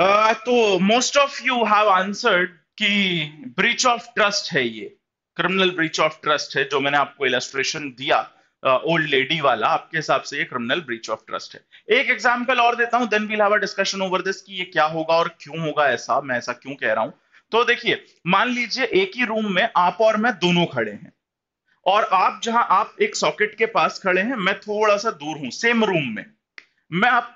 तो most of you have answered कि breach of trust है ये क्रिमिनल ब्रीच ऑफ ट्रस्ट है जो मैंने आपको इलेस्ट्रेशन दिया ओल्ड uh, लेडी वाला आपके हिसाब से ये क्रिमिनल ब्रीच ऑफ ट्रस्ट है एक एग्जांपल और देता हूं then we'll have a discussion over this कि ये क्या होगा और क्यों होगा ऐसा मैं ऐसा क्यों कह रहा हूं तो देखिए मान लीजिए एक ही रूम में आप और मैं दोनों खड़े हैं और आप जहां आप एक सॉकेट के पास खड़े हैं मैं थोड़ा सा दूर हूं सेम रूम में मैं आप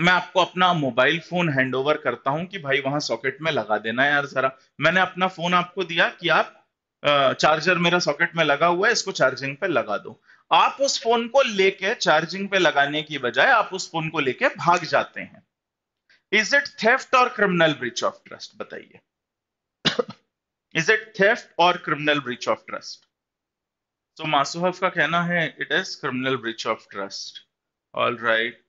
मैं आपको अपना मोबाइल फोन हैंड ओवर करता हूं कि भाई वहां सॉकेट में लगा देना यार जरा मैंने अपना फोन आपको दिया कि आप चार्जर मेरा सॉकेट में लगा हुआ है इसको चार्जिंग पे लगा दो आप उस फोन को लेके चार्जिंग पे लगाने की बजाय आप उस फोन को लेके भाग जाते हैं इज इट थेफ्ट और क्रिमिनल ब्रिच ऑफ ट्रस्ट बताइए इज इट थेफ्ट और criminal breach of trust so मासूहफ का कहना है it is criminal breach of trust all right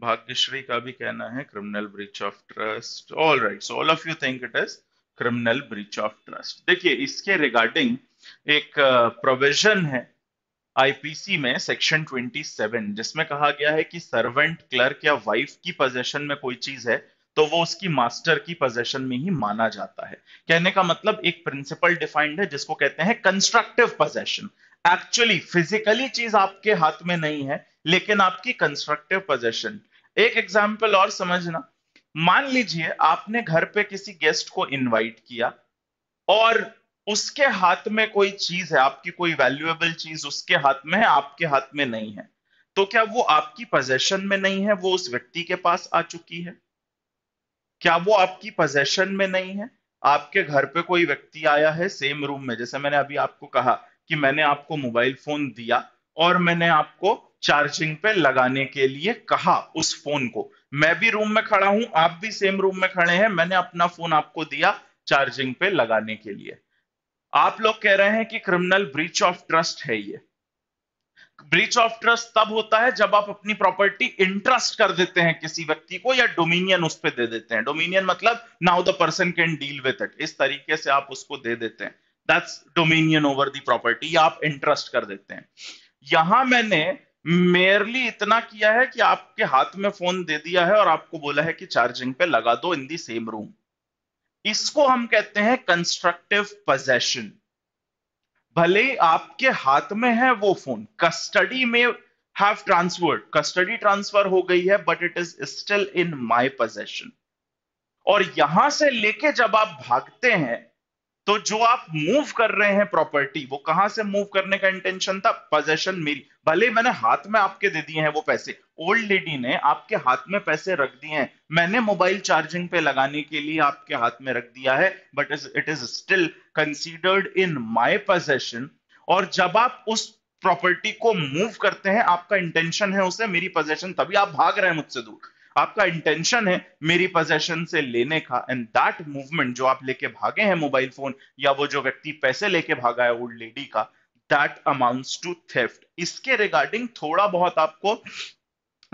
Bhagyashree का भी कहना है criminal breach of trust all right so all of you think it is criminal breach of trust देखिए इसके रिगार्डिंग एक प्रोविजन uh, है आईपीसी में सेक्शन 27 जिसमें कहा गया है कि सर्वेंट क्लर्क या वाइफ की पोजेशन में कोई चीज है तो वो उसकी मास्टर की पोजेशन में ही माना जाता है कहने का मतलब एक प्रिंसिपल डिफाइंड है जिसको कहते हैं कंस्ट्रक्टिव पोजेशन एक्चुअली फिजिकली चीज आपके हाथ में नहीं है लेकिन आपकी कंस्ट्रक्टिव पोजेशन एक एग्जाम्पल और समझना मान लीजिए आपने घर पे किसी गेस्ट को इनवाइट किया और उसके हाथ में कोई चीज है आपकी कोई वैल्यूएबल चीज उसके हाथ में है आपके हाथ में नहीं है तो क्या वो आपकी पोजेशन में नहीं है वो उस व्यक्ति के पास आ चुकी है क्या वो आपकी पोजेशन में नहीं है आपके घर पे कोई व्यक्ति आया है सेम रूम में जैसे मैंने अभी आपको कहा कि मैंने आपको मोबाइल फोन दिया और मैंने आपको चार्जिंग पे लगाने के लिए कहा उस फोन को मैं भी रूम में खड़ा हूं आप भी सेम रूम में खड़े हैं मैंने अपना फोन आपको दिया चार्जिंग पे लगाने के लिए आप लोग कह रहे हैं कि क्रिमिनल ब्रीच ऑफ ट्रस्ट है ये ब्रीच ऑफ ट्रस्ट तब होता है जब आप अपनी प्रॉपर्टी इंट्रस्ट कर देते हैं किसी व्यक्ति को या डोमिनियन उस पर दे देते हैं डोमिनियन मतलब now the person can deal with it इस तरीके से आप उसको दे देते हैं that's dominion over the property या आप इंट्रस्ट कर देते हैं यहां मैंने मेयरली इतना किया है कि आपके हाथ में फोन दे दिया है और आपको बोला है कि चार्जिंग पे लगा दो इन दी सेम रूम इसको हम कहते हैं कंस्ट्रक्टिव पोजेशन भले आपके हाथ में है वो फोन कस्टडी में हैव ट्रांसफर्ड कस्टडी ट्रांसफर हो गई है but it is still in my possession और यहां से लेके जब आप भागते हैं तो जो आप मूव कर रहे हैं प्रॉपर्टी वो कहां से मूव करने का इंटेंशन था पोजेशन मेरी भले मैंने हाथ में आपके दे दिए हैं वो पैसे ओल्ड लेडी ने आपके हाथ में पैसे रख दिए हैं मैंने मोबाइल चार्जिंग पे लगाने के लिए आपके हाथ में रख दिया है but it is still considered in my possession और जब आप उस प्रॉपर्टी को मूव करते हैं आपका इंटेंशन है उसे मेरी पोजेशन तभी आप भाग रहे हैं मुझसे दूर आपका इंटेंशन है मेरी पोजेशन से लेने का एंड दैट मूवमेंट जो आप लेके भागे हैं मोबाइल फोन या वो जो व्यक्ति पैसे लेके भागा है ओल्ड लेडी का दैट अमाउंट्स टू थेफ्ट इसके रिगार्डिंग थोड़ा बहुत आपको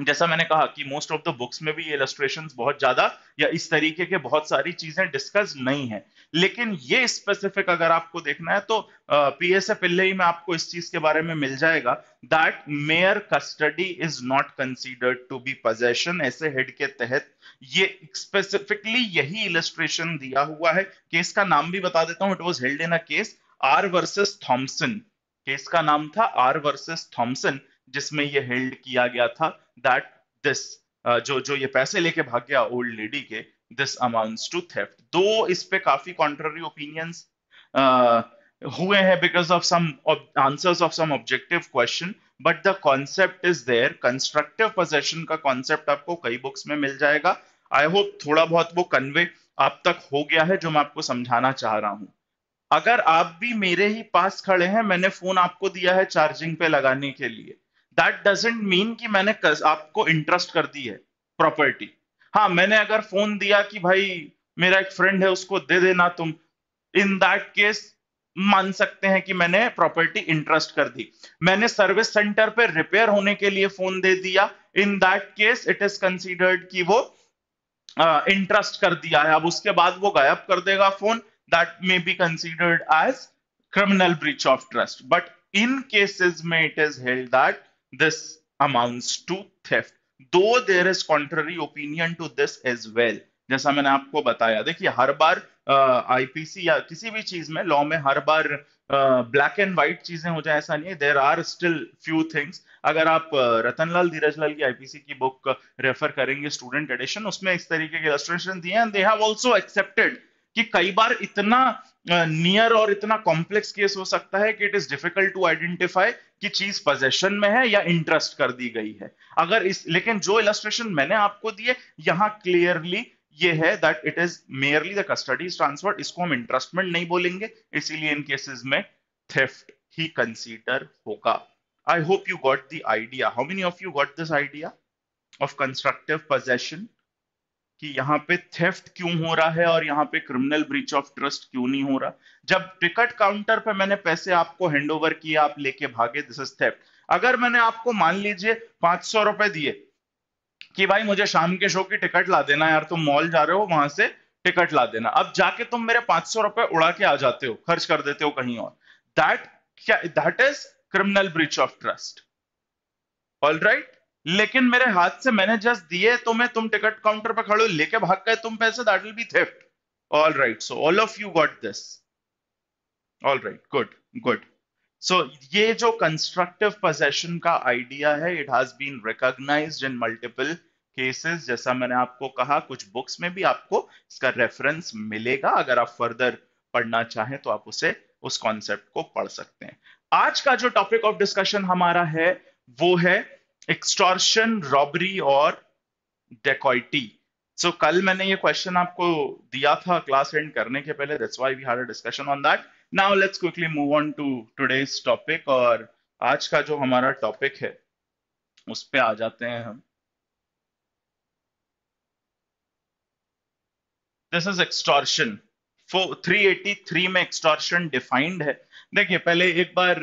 जैसा मैंने कहा कि मोस्ट ऑफ द बुक्स में भी ये इलस्ट्रेशन बहुत ज्यादा या इस तरीके के बहुत सारी चीजें डिस्कस नहीं है लेकिन ये स्पेसिफिक अगर आपको देखना है तो पी एस ए ही में आपको इस चीज के बारे में मिल जाएगा that mere custody is not considered to be possession ऐसे हेड के तहत ये स्पेसिफिकली यही इलस्ट्रेशन दिया हुआ है केस का नाम भी बता देता हूं it was held in a case R versus Thomson case का नाम था आर वर्सेस थॉम्सन जिसमें ये हेल्ड किया गया था दैट दिस uh, जो जो ये पैसे लेके भाग गया ओल्ड लेडी के this amounts to theft though इस पे काफी कॉन्ट्ररी ओपिनियंस uh, हुए हैं because of some answers of some objective question but the concept is there constructive possession का कॉन्सेप्ट आपको कई बुक्स में मिल जाएगा आई होप थोड़ा बहुत वो कन्वे आप तक हो गया है जो मैं आपको समझाना चाह रहा हूं अगर आप भी मेरे ही पास खड़े हैं मैंने फोन आपको दिया है चार्जिंग पे लगाने के लिए दैट डजेंट मीन कि मैंने आपको इंटरेस्ट कर दी है प्रॉपर्टी हाँ मैंने अगर फोन दिया कि भाई मेरा एक फ्रेंड है उसको दे देना तुम इन दैट केस मान सकते हैं कि मैंने प्रॉपर्टी इंटरेस्ट कर दी मैंने सर्विस सेंटर पे रिपेयर होने के लिए फोन दे दिया in that case it is considered कि वो इंटरेस्ट uh, कर दिया है अब उसके बाद वो गायब कर देगा phone that may be considered as criminal breach of trust but in cases में it is held that this amounts to theft though there is contrary opinion to this as well जैसा मैंने आपको बताया देखिए हर बार आईपीसी या किसी भी चीज में लॉ में हर बार ब्लैक एंड व्हाइट चीजें हो जाए ऐसा नहीं है there are still few things अगर आप रतनलाल धीरजलाल की आईपीसी की बुक रेफर करेंगे स्टूडेंट एडिशन उसमें इस तरीके के इलस्ट्रेशन दिए and they have also accepted कि कई बार इतना नियर और इतना कॉम्प्लेक्स केस हो सकता है कि it is difficult to identify कि चीज पोजेशन में है या इंटरेस्ट कर दी गई है अगर इस लेकिन जो इलस्ट्रेशन मैंने आपको दिए यहां क्लियरली ये है that it is merely the custody transfer इसको हम इंटरेस्टमेंट नहीं बोलेंगे इसीलिए इन केसेस में थेफ्ट ही कंसीडर होगा I hope you got the idea how many of you got this idea of constructive possession कि यहाँ पे थेफ्ट क्यों हो रहा है और यहाँ पे क्रिमिनल ब्रीच ऑफ ट्रस्ट क्यों नहीं हो रहा जब टिकट काउंटर पे मैंने पैसे आपको हैंड ओवर किए आप लेके भागे दिस इज थेफ्ट अगर मैंने आपको मान लीजिए पांच सौ रुपए दिए कि भाई मुझे शाम के शो की टिकट ला देना यार तुम मॉल जा रहे हो वहां से टिकट ला देना अब जाके तुम मेरे पांच सौ रुपए उड़ा के आ जाते हो खर्च कर देते हो कहीं और दैट क्या that is criminal breach of trust all right लेकिन मेरे हाथ से मैंने जस्ट दिए तुम्हें तो तुम टिकट काउंटर पर खड़ो लेके भाग गए तुम पैसे that will be theft all right so all of you got this all right good good so ये जो कंस्ट्रक्टिव पोजेशन का आइडिया है it has been recognise in multiple cases जैसा मैंने आपको कहा कुछ बुक्स में भी आपको इसका रेफरेंस मिलेगा अगर आप फर्दर पढ़ना चाहें तो आप उसे उस कॉन्सेप्ट को पढ़ सकते हैं आज का जो टॉपिक ऑफ डिस्कशन हमारा है वो है एक्सटॉर्शन रॉबरी और डेकॉइटी सो so, कल मैंने ये क्वेश्चन आपको दिया था क्लास एंड करने के पहले that's why we had a discussion on that now let's quickly move on to today's topic और आज का जो हमारा टॉपिक है उस पे आ जाते हैं हम दिस इज एक्सटॉर्शन 383 में एक्सटॉर्शन डिफाइंड है देखिए पहले एक बार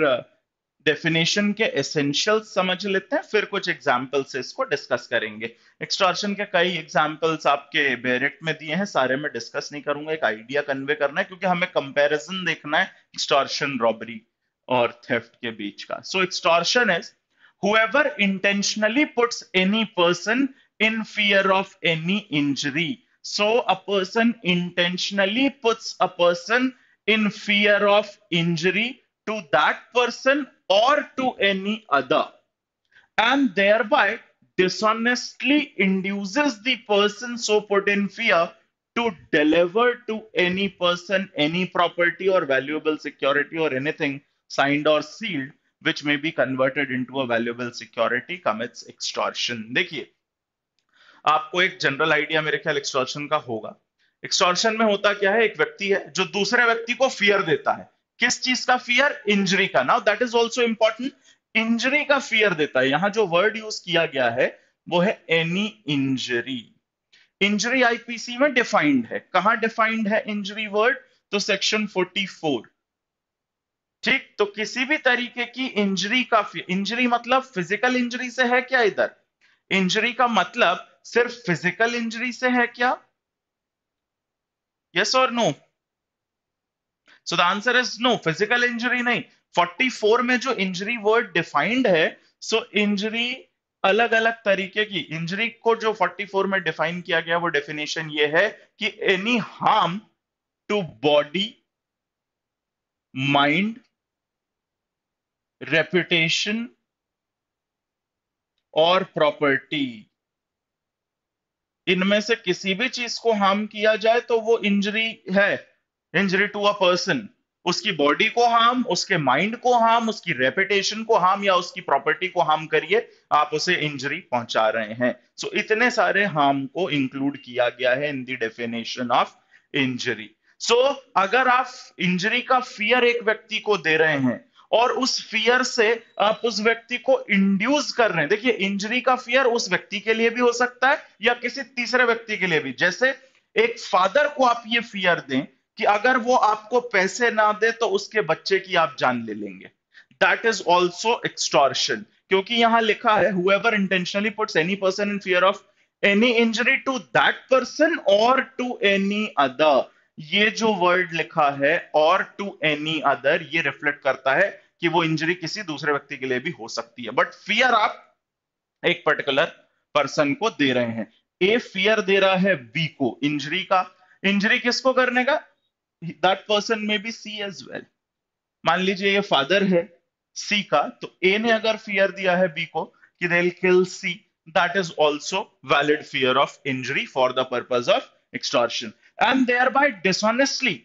डेफिनेशन के एसेंशियल समझ लेते हैं फिर कुछ एग्जाम्पल से इसको डिस्कस करेंगे एक्सटॉर्शन के कई एग्जाम्पल्स आपके बेरेट में दिए हैं सारे में डिस्कस नहीं करूंगा एक आइडिया कन्वे करना है क्योंकि हमें कंपेरिजन देखना है एक्सटॉर्शन रॉबरी और थेफ्ट के बीच का so extortion is whoever intentionally puts any person in fear of any injury so a person intentionally puts a person in fear of injury to that person or to any other and thereby dishonestly induces the person so put in fear to deliver to any person any property or valuable security or anything signed or sealed which may be converted into a valuable security commits extortion देखिए आपको एक general idea मेरे ख्याल extortion का होगा extortion में होता क्या है एक व्यक्ति है जो दूसरे व्यक्ति को फियर देता है किस चीज का फियर इंजरी का now that is also important injury का फियर देता है यहां जो वर्ड यूज किया गया है वो है एनी इंजरी इंजरी आईपीसी में डिफाइंड है कहां डिफाइंड है इंजरी वर्ड तो सेक्शन 44 ठीक तो किसी भी तरीके की इंजरी का इंजरी मतलब फिजिकल इंजरी से है क्या इधर इंजरी का मतलब सिर्फ फिजिकल इंजरी से है क्या यस और no so the answer is no physical injury नहीं 44 में जो इंजरी वर्ड डिफाइंड है सो so इंजरी अलग अलग तरीके की इंजरी को जो 44 में डिफाइन किया गया वो डेफिनेशन ये है कि any harm to body mind reputation और प्रॉपर्टी इनमें से किसी भी चीज को हार्म किया जाए तो वो इंजरी है इंजरी टू अ पर्सन उसकी बॉडी को हार्म उसके माइंड को हार्म उसकी रेपुटेशन को हार्म या उसकी प्रॉपर्टी को हार्म करिए आप उसे इंजरी पहुंचा रहे हैं सो so, इतने सारे हार्म को इंक्लूड किया गया है in the definition of injury so अगर आप इंजरी का फियर एक व्यक्ति को दे रहे हैं और उस फियर से आप उस व्यक्ति को इंड्यूस कर रहे हैं देखिए इंजरी का फियर उस व्यक्ति के लिए भी हो सकता है या किसी तीसरे व्यक्ति के लिए भी जैसे एक फादर को आप ये फियर दें कि अगर वो आपको पैसे ना दे तो उसके बच्चे की आप जान ले लेंगे दैट इज ऑल्सो एक्सटॉर्शन क्योंकि यहां लिखा है whoever intentionally puts any person in fear of any injury to that person और टू एनी अदर ये जो वर्ड लिखा है और टू एनी अदर ये रिफ्लेक्ट करता है कि वो इंजरी किसी दूसरे व्यक्ति के लिए भी हो सकती है बट फियर आप एक पर्टिकुलर पर्सन को दे रहे हैं ए फियर दे रहा है बी को इंजरी का इंजरी किसको करने का दैट पर्सन में बी सी एज वेल मान लीजिए ये फादर है सी का तो ए ने अगर फियर दिया है बी को कि they kill C that is also valid fear of injury for the purpose of extortion and they are by dishonestly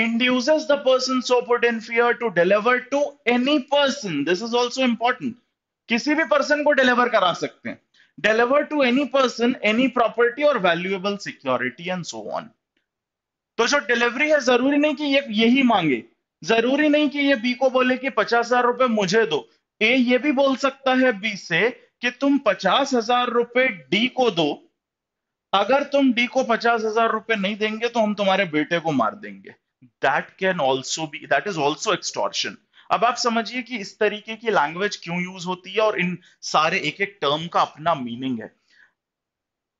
induces the person so put in fear to deliver to any person this is also important kisi bhi person ko deliver kara sakte hain deliver to any person any property or valuable security and so on दोस्तों delivery है जरूरी नहीं कि ये यही मांगे जरूरी नहीं कि ये बी को बोले कि पचास हजार रुपए मुझे दो ए ये भी बोल सकता है बी से कि तुम पचास हजार रुपए डी को दो अगर तुम डी को पचास हजार रुपए नहीं देंगे तो हम तुम्हारे बेटे को मार देंगे that can also be that is also extortion अब आप समझिए कि इस तरीके की लैंग्वेज क्यों यूज होती है और इन सारे एक एक टर्म का अपना मीनिंग है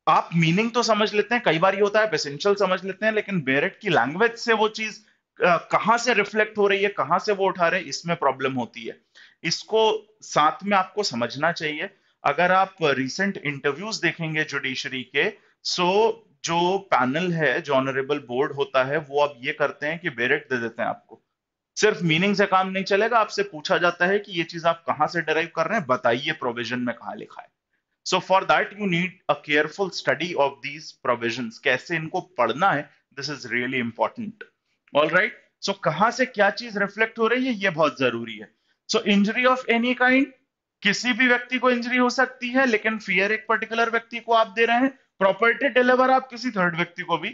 आप मीनिंग तो समझ लेते हैं कई बार ये होता है एसेंशियल समझ लेते हैं लेकिन बेरेट की लैंग्वेज से वो चीज कहाँ से रिफ्लेक्ट हो रही है कहां से वो उठा रहे हैं इसमें प्रॉब्लम होती है इसको साथ में आपको समझना चाहिए अगर आप रिसेंट इंटरव्यूज देखेंगे जुडिशरी के सो जो पैनल है जो ऑनरेबल बोर्ड होता है वो अब ये करते हैं कि बेरेट दे देते हैं आपको सिर्फ मीनिंग से काम नहीं चलेगा आपसे पूछा जाता है कि ये चीज आप कहाँ से डराइव कर रहे हैं बताइए प्रोविजन में कहा लिखा है so for that you need a careful study of these provision कैसे इनको पढ़ना है this is really important all right so कहा से क्या चीज रिफ्लेक्ट हो रही है ये बहुत जरूरी है so injury of any kind किसी भी व्यक्ति को इंजरी हो सकती है लेकिन फियर एक पर्टिकुलर व्यक्ति को आप दे रहे हैं प्रॉपर्टी डिलीवर आप किसी थर्ड व्यक्ति को भी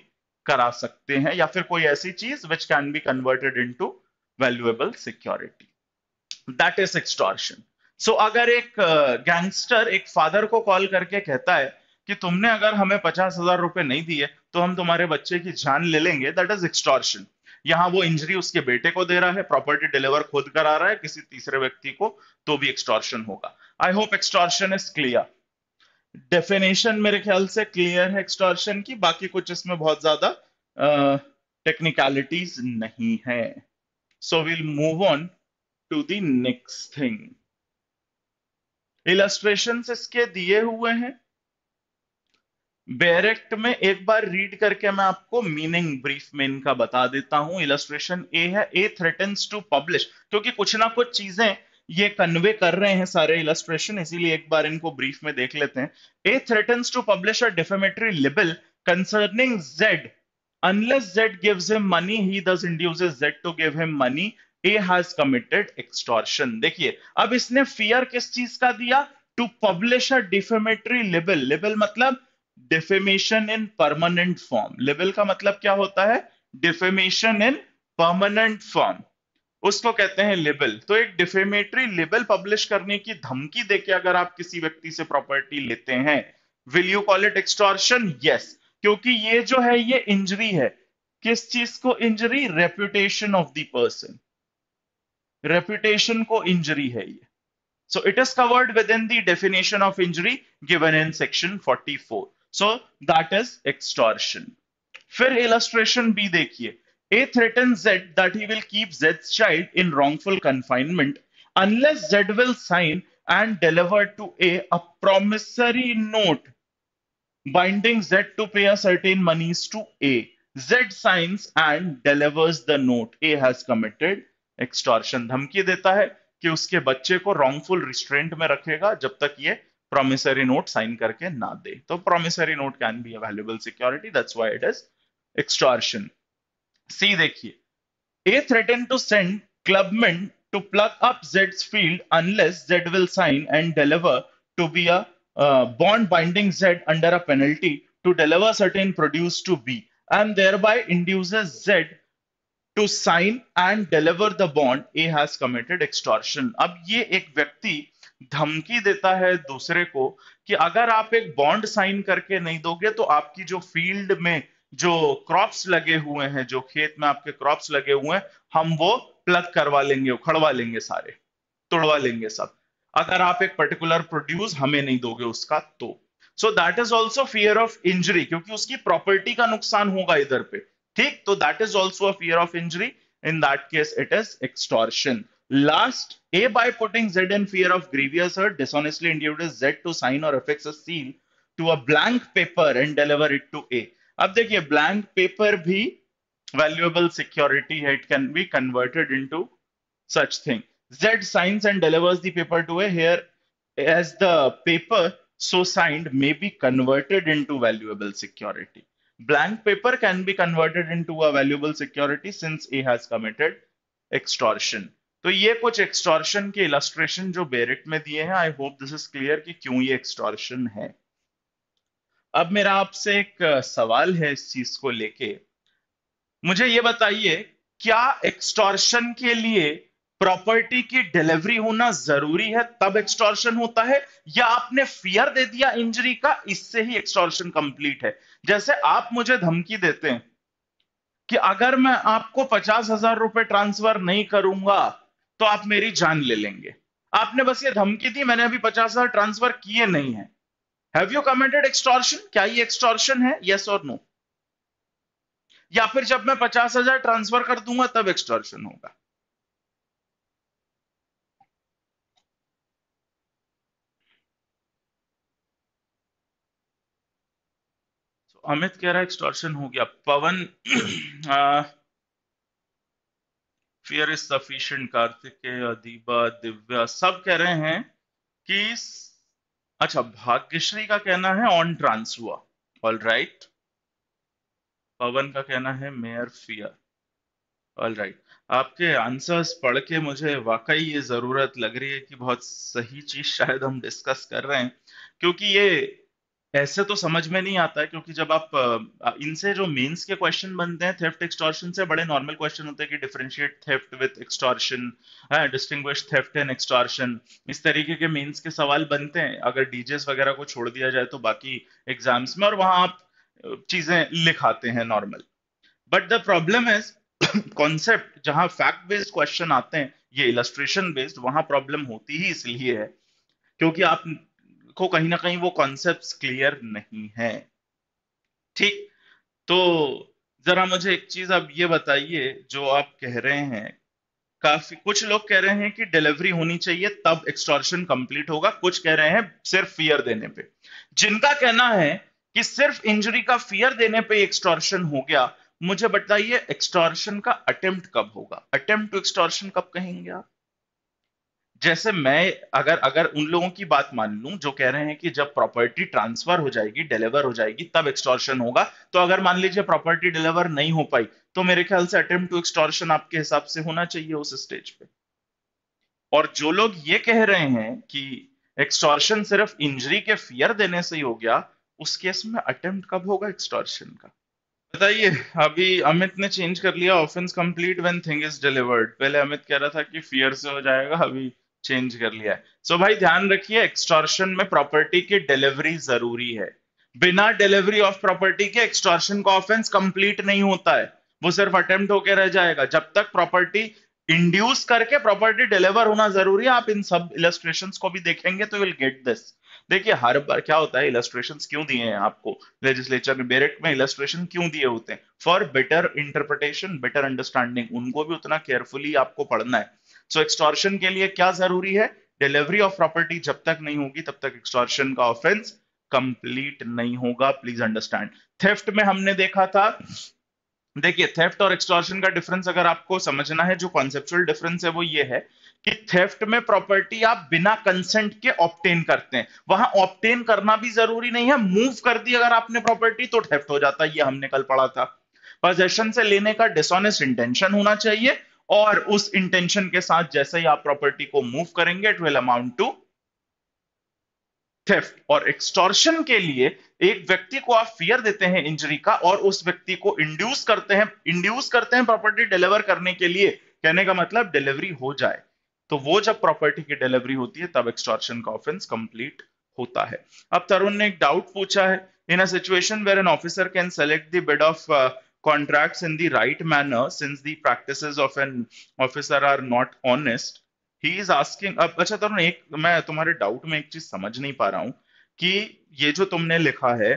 करा सकते हैं या फिर कोई ऐसी चीज which can be converted into valuable security that is extortion so so, अगर एक गैंगस्टर एक फादर को कॉल करके कहता है कि तुमने अगर हमें पचास हजार रुपए नहीं दिए तो हम तुम्हारे बच्चे की जान ले लेंगे दैट इज एक्सटॉर्शन यहाँ वो इंजरी उसके बेटे को दे रहा है प्रॉपर्टी डिलीवर खुद करा रहा है किसी तीसरे व्यक्ति को तो भी एक्सटॉर्शन होगा I hope extortion is clear definition मेरे ख्याल से क्लियर है एक्सटॉर्शन की बाकी कुछ इसमें बहुत ज्यादा टेक्निकलिटीज नहीं है so will move on to the next thing illustration इसके दिए हुए हैं डायरेक्ट में एक बार रीड करके मैं आपको मीनिंग ब्रीफ में इनका बता देता हूं इलस्ट्रेशन ए है ए थ्रेटन्स टू पब्लिश क्योंकि कुछ ना कुछ चीजें ये कन्वे कर रहे हैं सारे इलस्ट्रेशन इसीलिए एक बार इनको ब्रीफ में देख लेते हैं A threatens to publish a defamatory libel concerning Z unless Z gives him money he thus induce Z to give him money he has committed extortion देखिए अब इसने फियर किस चीज का दिया to publish a defamatory label label मतलब defamation in permanent form label का मतलब क्या होता है डिफेमेशन इन परमानेंट फॉर्म उसको कहते हैं लेबल तो एक डिफेमेटरी लेबल पब्लिश करने की धमकी देके अगर आप किसी व्यक्ति से प्रॉपर्टी लेते हैं will you call it extortion yes क्योंकि ये जो है ये इंजरी है किस चीज को injury reputation of the person reputation को इंजरी है ये so it is covered within the definition of injury given in section 44 so that is extortion फिर इलस्ट्रेशन बी देखिए A threaten Z that he will keep Z child in wrongful confinement unless Z will sign and deliver to A a promissory note binding Z to pay a certain टू to a z signs and delivers the note a has extortion धमकी देता है कि उसके बच्चे को wrongful restraint में रखेगा जब तक ये प्रोमिसरी नोट साइन करके ना दे तो promissory note can be available security that's why it is extortion C देखिए A threaten to send clubman to plug up जेड्स field unless Z will sign and deliver to B a bond binding Z under a penalty to deliver certain produce to B and thereby induces Z to sign and deliver the bond A has committed extortion अब ये एक व्यक्ति धमकी देता है दूसरे को कि अगर आप एक बॉन्ड साइन करके नहीं दोगे तो आपकी जो फील्ड में जो क्रॉप्स लगे हुए हैं जो खेत में आपके क्रॉप्स लगे हुए हैं हम वो प्लग करवा लेंगे उखड़वा लेंगे सारे तोड़वा लेंगे सब अगर आप एक पर्टिकुलर प्रोड्यूस हमें नहीं दोगे उसका तो so that is also fear of injury क्योंकि उसकी प्रॉपर्टी का नुकसान होगा इधर पे ठीक तो that is also a fear of injury in that case it is extortion last a by putting z in fear of grievous hurt dishonestly induces z to sign or affix a seal to a blank paper and deliver it to a अब a blank paper भी valuable security it can be converted into such thing z signs and delivers the paper to a here as the paper so signed may be converted into valuable security Blank paper can be converted into a valuable security since A has committed extortion. तो ये कुछ extortion के illustration जो Beirut में दिए हैं I hope this is clear कि क्यों ये एक्सटॉर्शन है अब मेरा आपसे एक सवाल है इस चीज को लेके मुझे ये बताइए क्या एक्सटॉर्शन के लिए प्रॉपर्टी की डिलीवरी होना जरूरी है तब एक्सटॉर्शन होता है या आपने फियर दे दिया इंजरी का इससे ही एक्सटॉर्शन कंप्लीट है जैसे आप मुझे धमकी देते हैं कि अगर मैं आपको पचास हजार रुपए ट्रांसफर नहीं करूंगा तो आप मेरी जान ले लेंगे आपने बस ये धमकी दी मैंने अभी पचास हजार ट्रांसफर किए नहीं है हैव यू कमेंटेड एक्सटॉर्शन क्या ये एक्सटॉर्शन है यस और नो या फिर जब मैं पचास हजार ट्रांसफर कर दूंगा तब एक्सटॉर्शन होगा अमित कह रहा है एक्सटॉर्शन हो गया Pavan fear is sufficient Kartik Adiba Divya सब कह रहे हैं कि अच्छा भाग्यश्री का कहना है ऑन ट्रांस हुआ ऑल राइट पवन का कहना है मेयर फियर ऑल राइट आपके आंसर्स पढ़ के मुझे वाकई ये जरूरत लग रही है कि बहुत सही चीज शायद हम डिस्कस कर रहे हैं क्योंकि ये ऐसे तो समझ में नहीं आता है क्योंकि जब आप इनसे जो मेंस के क्वेश्चन बनते हैं थेफ्ट एक्सटॉर्शन से बड़े नॉर्मल क्वेश्चन होते हैं कि डिफरेंशिएट थेफ्ट विद एक्सटॉर्शन है डिस्टिंग्विश थेफ्ट एंड एक्सटॉर्शन इस तरीके के मेंस के सवाल बनते हैं अगर डीजेस वगैरह को छोड़ दिया जाए तो बाकी एग्जाम्स में और वहां आप चीजें लिखाते हैं normal but the problem is concept जहां फैक्ट बेस्ड क्वेश्चन आते हैं ये इलस्ट्रेशन बेस्ड वहां प्रॉब्लम होती ही इसलिए है क्योंकि आप को कहीं ना कहीं वो कॉन्सेप्ट क्लियर नहीं है ठीक तो जरा मुझे एक चीज आप ये बताइए जो आप कह रहे हैं काफी कुछ लोग कह रहे हैं कि डिलीवरी होनी चाहिए तब एक्सटॉर्शन कंप्लीट होगा कुछ कह रहे हैं सिर्फ फियर देने पे जिनका कहना है कि सिर्फ इंजरी का फियर देने पे एक्सटॉर्शन हो गया मुझे बताइए एक्सटॉर्शन का अटेम्प्ट कब होगा अटेम्प्ट टू एक्सटॉर्शन कब कहेंगे आप जैसे मैं अगर अगर उन लोगों की बात मान लू जो कह रहे हैं कि जब प्रॉपर्टी ट्रांसफर हो जाएगी डिलीवर हो जाएगी तब एक्सटॉर्शन होगा तो अगर मान लीजिए प्रॉपर्टी डिलीवर नहीं हो पाई तो मेरे ख्याल से अटेम्प्ट टू एक्सटॉर्शन आपके हिसाब से होना चाहिए उस स्टेज पे और जो लोग ये कह रहे हैं कि एक्सटॉर्शन सिर्फ इंजरी के फियर देने से ही हो गया उस केस में अटेम्प्ट कब होगा एक्सटॉर्शन का बताइए अभी अमित ने चेंज कर लिया offence complete when thing is delivered पहले अमित कह रहा था कि फियर से हो जाएगा अभी चेंज कर लिया है सो so भाई ध्यान रखिए एक्सटॉर्शन में प्रॉपर्टी की डिलीवरी जरूरी है बिना डिलीवरी ऑफ प्रॉपर्टी के एक्सटॉर्शन का ऑफेंस कंप्लीट नहीं होता है वो सिर्फ अटेम्प्ट होकर रह जाएगा जब तक प्रॉपर्टी इंड्यूस करके प्रॉपर्टी डिलीवर होना जरूरी है आप इन सब इलेट्रेशन को भी देखेंगे तो विल गेट दिस देखिए हर बार क्या होता है इलेस्ट्रेशन क्यों दिए हैं आपको लेजिस्लेचर ने बेरेट में इलेस्ट्रेशन क्यों दिए होते हैं for better interpretation better understanding उनको भी उतना केयरफुली आपको पढ़ना है सो एक्सटॉर्शन के लिए क्या जरूरी है डिलीवरी ऑफ प्रॉपर्टी जब तक नहीं होगी तब तक एक्सटॉर्शन का ऑफेंस कंप्लीट नहीं होगा प्लीज अंडरस्टैंड थेफ्ट में हमने देखा था देखिए थेफ्ट और एक्सटॉर्शन का डिफरेंस अगर आपको समझना है जो कॉन्सेप्चुअल डिफरेंस है वो ये है कि थेफ्ट में प्रॉपर्टी आप बिना कंसेंट के ऑप्टेन करते हैं वहां ऑप्टेन करना भी जरूरी नहीं है मूव कर दी अगर आपने प्रॉपर्टी तो थेफ्ट हो जाता है ये हमने कल पढ़ा था पोजेशन से लेने का डिसऑनेस्ट इंटेंशन होना चाहिए और उस इंटेंशन के साथ जैसे ही आप प्रॉपर्टी को मूव करेंगे it will amount to theft और एक्सटॉर्शन के लिए एक व्यक्ति को आप फियर देते हैं इंजरी का और उस व्यक्ति को इंड्यूस करते हैं इंड्यूस करते हैं प्रॉपर्टी डिलीवर करने के लिए कहने का मतलब डिलीवरी हो जाए तो वो जब प्रॉपर्टी की डिलीवरी होती है तब एक्सटॉर्शन का ऑफेंस कंप्लीट होता है अब तरुण ने एक डाउट पूछा है in a situation where an officer can select the bed of contracts in the right manner since the practices of an officer are not honest he is asking अब अच्छा तरुण एक मैं तुम्हारे डाउट में एक चीज समझ नहीं पा रहा हूँ कि ये जो तुमने लिखा है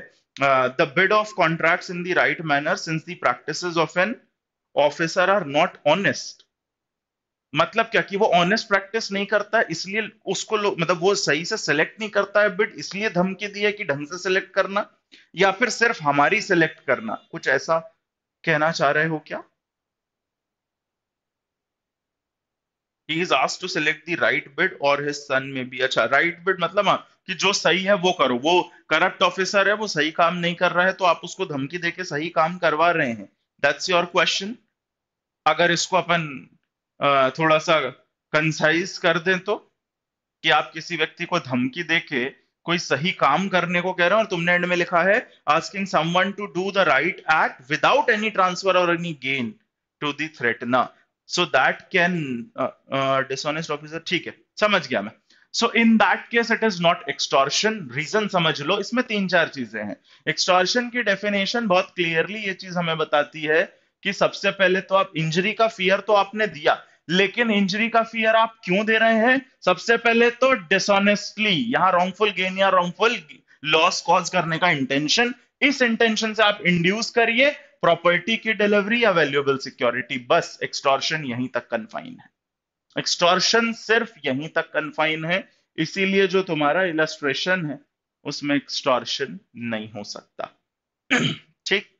the bid of contracts in the right manner since the practices of an officer are not honest मतलब क्या कि वो ऑनेस्ट प्रैक्टिस नहीं करता इसलिए उसको मतलब वो सही से सेलेक्ट नहीं करता है बिड इसलिए धमकी दी है कि ढंग से सेलेक्ट करना या फिर सिर्फ हमारी सेलेक्ट करना कुछ ऐसा कहना चाह रहे हो क्या is asked to select the right bid और हिज सन में भी अच्छा राइट बिड मतलब हाँ कि जो सही है वो करो वो करप्ट ऑफिसर है वो सही काम नहीं कर रहा है तो आप उसको धमकी देके सही काम करवा रहे हैं दैट्स योर क्वेश्चन अगर इसको अपन थोड़ा सा कंसाइज कर दें तो कि आप किसी व्यक्ति को धमकी देके कोई सही काम करने को कह रहा है और तुमने एंड में लिखा है asking someone to do the right act without any transfer और any gain to the threatener so that can dishonest officer ठीक है समझ गया मैं so in that case it is not extortion reason समझ लो इसमें तीन चार चीजें हैं एक्सटॉर्शन की डेफिनेशन बहुत क्लियरली ये चीज हमें बताती है कि सबसे पहले तो आप इंजरी का फियर तो आपने दिया लेकिन इंजरी का फियर आप क्यों दे रहे हैं सबसे पहले तो डिसऑनेस्टली यहां रॉन्गफुल गेन या रॉन्गफुल लॉस कॉज करने का इंटेंशन इस इंटेंशन से आप इंड्यूस करिए प्रॉपर्टी की डिलीवरी या वैल्यूएबल सिक्योरिटी बस एक्सटॉर्शन यहीं तक कन्फाइन है एक्सटॉर्शन सिर्फ यहीं तक कन्फाइन है इसीलिए जो तुम्हारा इलस्ट्रेशन है उसमें एक्सटॉर्शन नहीं हो सकता ठीक